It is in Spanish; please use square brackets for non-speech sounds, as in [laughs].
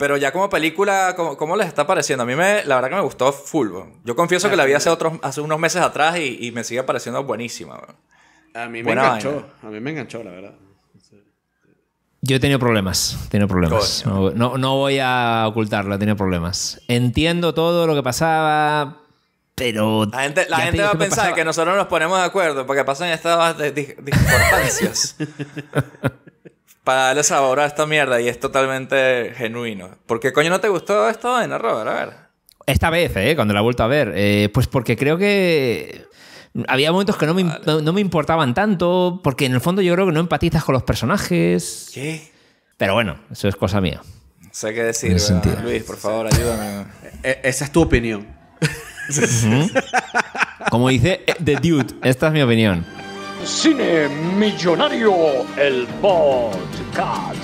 Pero ya como película, ¿cómo, les está pareciendo? A mí me, la verdad que me gustó fulvo Yo confieso que la vi ah, hace, otros, hace unos meses atrás y, y me sigue pareciendo buenísima, A mí me enganchó, a mí me enganchó, la verdad. Yo he tenido problemas, he tenido problemas. No, no, voy a ocultarlo, he tenido problemas. Entiendo todo lo que pasaba, pero... La gente, va a pensar que nosotros nos ponemos de acuerdo porque pasan estas discordancias. [laughs] para darle sabor a esta mierda y es totalmente genuino. ¿Por qué coño no te gustó esto en error? A ver. Esta vez, ¿eh? cuando la he vuelto a ver, eh, pues porque creo que había momentos que no me, importaban tanto, porque en el fondo yo creo que no empatizas con los personajes. ¿Qué? Pero bueno, eso es cosa mía. sé qué decir, Luis, por favor, ayúdame. E-, esa es tu opinión. [laughs] Como dice eh, The Dude, esta es mi opinión. Cine Millonario, el podcast.